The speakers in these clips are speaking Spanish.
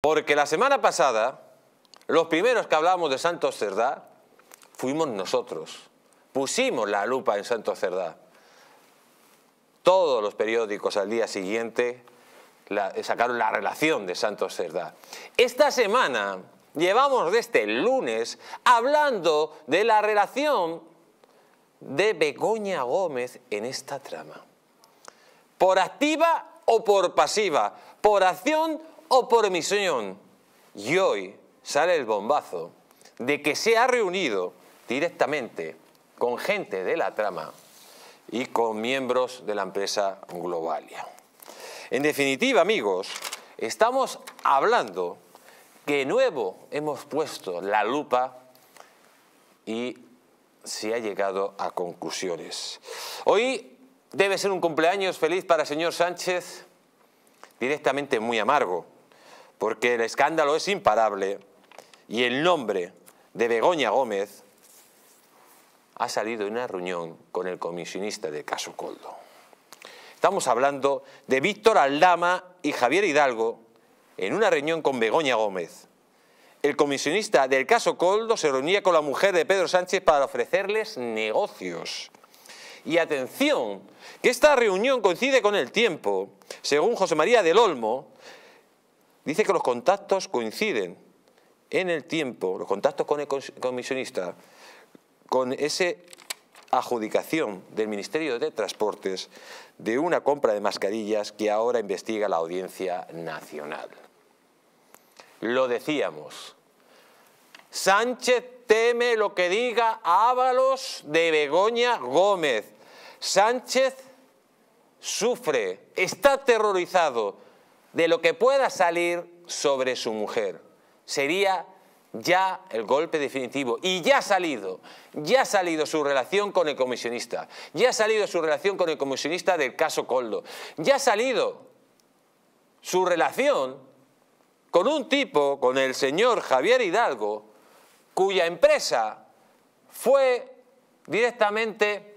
Porque la semana pasada, los primeros que hablamos de Santos Cerdá fuimos nosotros. Pusimos la lupa en Santos Cerdá. Todos los periódicos al día siguiente eh, sacaron la relación de Santos Cerdá. Esta semana llevamos desde el este lunes hablando de la relación de Begoña Gómez en esta trama. Por activa o por pasiva, por acción o por emisión. Y hoy sale el bombazo de que se ha reunido directamente con gente de la trama y con miembros de la empresa Globalia. En definitiva, amigos, estamos hablando que nuevo hemos puesto la lupa y se ha llegado a conclusiones. Hoy debe ser un cumpleaños feliz para el señor Sánchez, directamente muy amargo, porque el escándalo es imparable y el nombre de Begoña Gómez ha salido en una reunión con el comisionista del Caso Coldo. Estamos hablando de Víctor Aldama y Javier Hidalgo en una reunión con Begoña Gómez. El comisionista del caso Coldo se reunía con la mujer de Pedro Sánchez para ofrecerles negocios. Y atención, que esta reunión coincide con el tiempo. Según José María del Olmo, Dice que los contactos coinciden en el tiempo, los contactos con el comisionista, con esa adjudicación del Ministerio de Transportes de una compra de mascarillas que ahora investiga la Audiencia Nacional. Lo decíamos, Sánchez teme lo que diga Ábalos de Begoña Gómez. Sánchez sufre, está aterrorizado de lo que pueda salir sobre su mujer. Sería ya el golpe definitivo y ya ha salido, ya ha salido su relación con el comisionista, ya ha salido su relación con el comisionista del caso Coldo, ya ha salido su relación con un tipo, con el señor Javier Hidalgo, cuya empresa fue directamente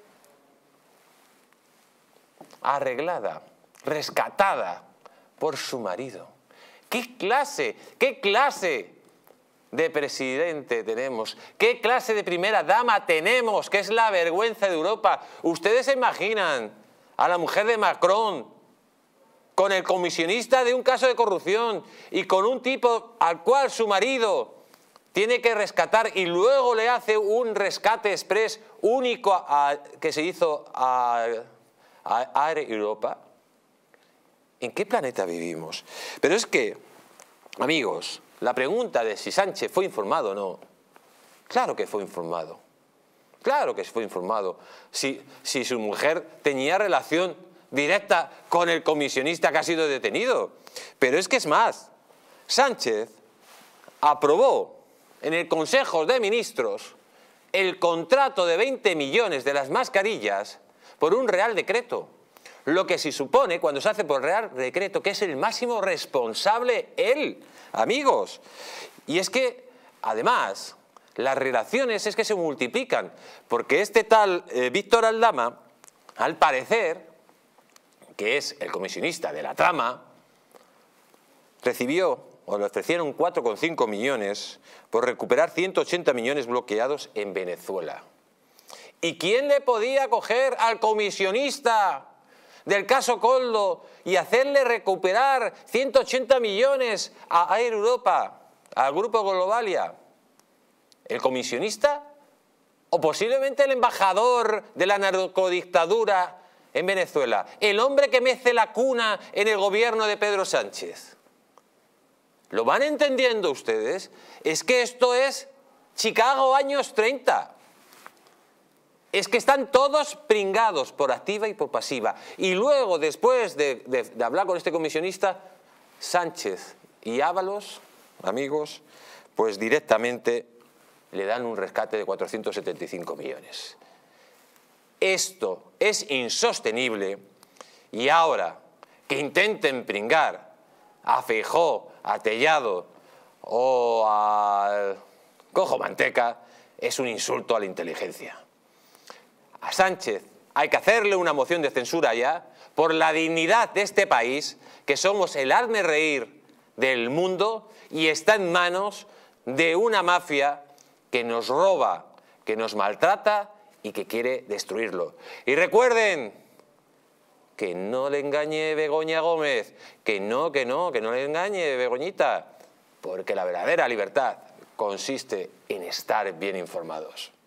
arreglada, rescatada por su marido. ¿Qué clase, qué clase de presidente tenemos? ¿Qué clase de primera dama tenemos? Que es la vergüenza de Europa. ¿Ustedes se imaginan a la mujer de Macron con el comisionista de un caso de corrupción y con un tipo al cual su marido tiene que rescatar y luego le hace un rescate express único que se hizo a, a Europa? ¿En qué planeta vivimos? Pero es que, amigos, la pregunta de si Sánchez fue informado o no, claro que fue informado. Claro que fue informado. Si, su mujer tenía relación directa con el comisionista que ha sido detenido. Pero es que es más, Sánchez aprobó en el Consejo de Ministros el contrato de 20 millones de las mascarillas por un real decreto. Lo que se supone cuando se hace por Real Decreto que es el máximo responsable él, amigos. Y es que, además, las relaciones es que se multiplican, porque este tal eh, Víctor Aldama, al parecer, que es el comisionista de la trama, recibió o le ofrecieron 4,5 millones por recuperar 180 millones bloqueados en Venezuela. ¿Y quién le podía coger al comisionista del caso Coldo y hacerle recuperar 180 millones a Air Europa, al Grupo Globalia? ¿El comisionista? ¿O posiblemente el embajador de la narcodictadura en Venezuela? ¿El hombre que mece la cuna en el gobierno de Pedro Sánchez? ¿Lo van entendiendo ustedes? Es que esto es Chicago años 30 es que están todos pringados por activa y por pasiva. Y luego, después de, hablar con este comisionista, Sánchez y Ábalos, amigos, pues directamente le dan un rescate de 475 millones. Esto es insostenible y ahora que intenten pringar a Fejó, a Tellado o a Cojo Manteca es un insulto a la inteligencia a Sánchez hay que hacerle una moción de censura ya por la dignidad de este país, que somos el arme reír del mundo y está en manos de una mafia que nos roba, que nos maltrata y que quiere destruirlo. Y recuerden que no le engañe Begoña Gómez, que no, que no, que no le engañe Begoñita, porque la verdadera libertad consiste en estar bien informados.